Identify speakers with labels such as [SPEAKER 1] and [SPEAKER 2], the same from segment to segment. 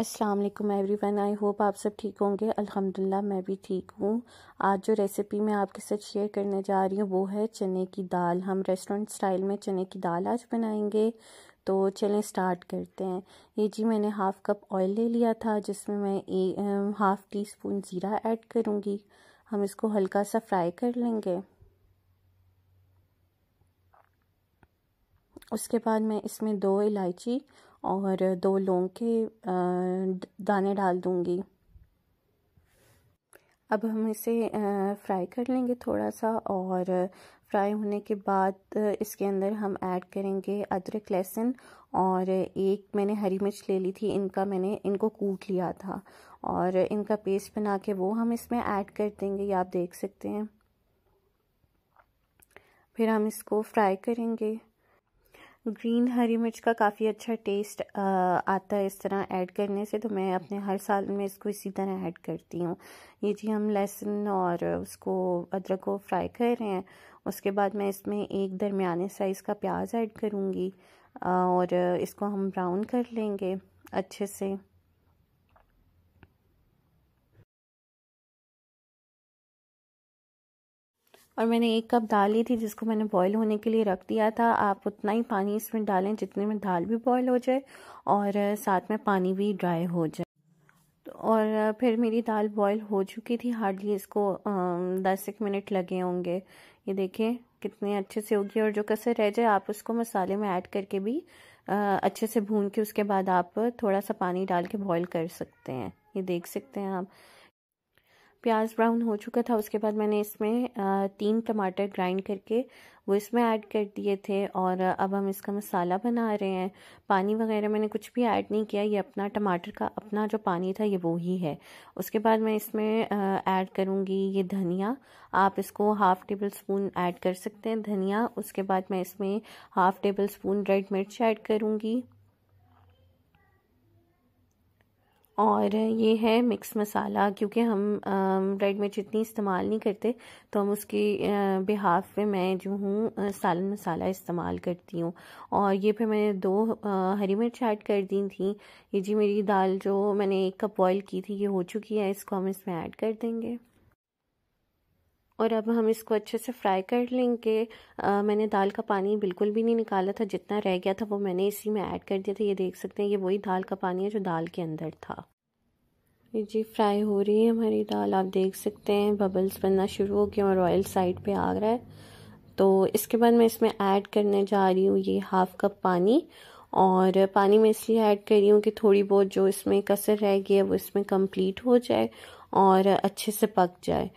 [SPEAKER 1] अस्सलाम वालेकुम one I hope आप सब ठीक होंगे अल्हम्दुलिल्लाह मैं भी ठीक हूँ आज जो रेसिपी मैं आपके साथ शेयर करने जा रही हूँ वो है चने की दाल हम रेस्टोरेंट स्टाइल में चने की दाल आज बनाएंगे तो चलें स्टार्ट करते हैं ये जी मैंने हाफ़ कप ऑयल ले लिया था जिसमें मैं ए, हाफ़ टी स्पून ज़ीरा ऐड करूँगी हम इसको हल्का सा फ्राई कर लेंगे उसके बाद मैं इसमें दो इलायची और दो लौंग के दाने डाल दूंगी अब हम इसे फ्राई कर लेंगे थोड़ा सा और फ्राई होने के बाद इसके अंदर हम ऐड करेंगे अदरक लहसुन और एक मैंने हरी मिर्च ले ली थी इनका मैंने इनको कूट लिया था और इनका पेस्ट बना के वो हम इसमें ऐड कर देंगे ये आप देख सकते हैं फिर हम इसको फ्राई करेंगे ग्रीन हरी मिर्च का काफ़ी अच्छा टेस्ट आता है इस तरह ऐड करने से तो मैं अपने हर साल में इसको इसी तरह ऐड करती हूँ ये जी हम लहसुन और उसको अदरक को फ्राई कर रहे हैं उसके बाद मैं इसमें एक दरमियाने साइज़ का प्याज ऐड करूँगी और इसको हम ब्राउन कर लेंगे अच्छे से और मैंने एक कप दाल ली थी जिसको मैंने बॉईल होने के लिए रख दिया था आप उतना ही पानी इसमें डालें जितने में दाल भी बॉईल हो जाए और साथ में पानी भी ड्राई हो जाए तो और फिर मेरी दाल बॉईल हो चुकी थी हार्डली इसको दस एक मिनट लगे होंगे ये देखें कितने अच्छे से होगी और जो कसर रह जाए आप उसको मसाले में ऐड करके भी अच्छे से भून के उसके बाद आप थोड़ा सा पानी डाल के बॉयल कर सकते हैं ये देख सकते हैं आप प्याज ब्राउन हो चुका था उसके बाद मैंने इसमें तीन टमाटर ग्राइंड करके वो इसमें ऐड कर दिए थे और अब हम इसका मसाला बना रहे हैं पानी वगैरह मैंने कुछ भी ऐड नहीं किया ये अपना टमाटर का अपना जो पानी था ये वो ही है उसके बाद मैं इसमें ऐड करूँगी ये धनिया आप इसको हाफ़ टेबल स्पून ऐड कर सकते हैं धनिया उसके बाद मैं इसमें हाफ़ टेबल स्पून रेड मिर्च ऐड करूँगी और ये है मिक्स मसाला क्योंकि हम रेड मिर्च इतनी इस्तेमाल नहीं करते तो हम उसके बिहाफ पे मैं जो हूँ सालन मसाला इस्तेमाल करती हूँ और ये फिर मैंने दो आ, हरी मिर्च ऐड कर दी थी ये जी मेरी दाल जो मैंने एक कप बॉयल की थी ये हो चुकी है इसको हम इसमें ऐड कर देंगे और अब हम इसको अच्छे से फ्राई कर लेंगे आ, मैंने दाल का पानी बिल्कुल भी नहीं निकाला था जितना रह गया था वो मैंने इसी में ऐड कर दिया था ये देख सकते हैं ये वही दाल का पानी है जो दाल के अंदर था जी फ्राई हो रही है हमारी दाल आप देख सकते हैं बबल्स बनना शुरू हो गया और ऑयल साइड पे आ रहा है तो इसके बाद मैं इसमें ऐड करने जा रही हूँ ये हाफ़ कप पानी और पानी में इसलिए ऐड कर रही हूँ कि थोड़ी बहुत जो इसमें कसर रह गई है वो इसमें कंप्लीट हो जाए और अच्छे से पक जाए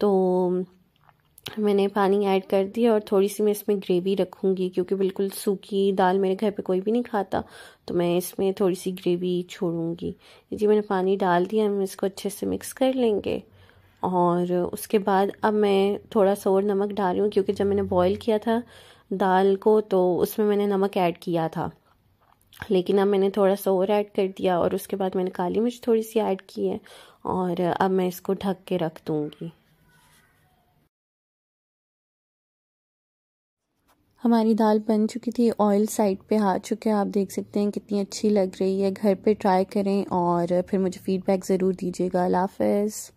[SPEAKER 1] तो मैंने पानी ऐड कर दिया और थोड़ी सी मैं इसमें ग्रेवी रखूँगी क्योंकि बिल्कुल सूखी दाल मेरे घर पे कोई भी नहीं खाता तो मैं इसमें थोड़ी सी ग्रेवी छोड़ूंगी जी मैंने पानी डाल दिया हम इसको अच्छे से मिक्स कर लेंगे और उसके बाद अब मैं थोड़ा सा और नमक डाल रही हूँ क्योंकि जब मैंने बॉयल किया था दाल को तो उसमें मैंने नमक ऐड किया था लेकिन अब मैंने थोड़ा सा और ऐड कर दिया और उसके बाद मैंने काली मिर्च थोड़ी सी ऐड की है और अब मैं इसको ढक के रख दूँगी हमारी दाल बन चुकी थी ऑयल साइड पे आ चुके हैं आप देख सकते हैं कितनी अच्छी लग रही है घर पे ट्राई करें और फिर मुझे फीडबैक ज़रूर दीजिएगा अल्लाह हाफ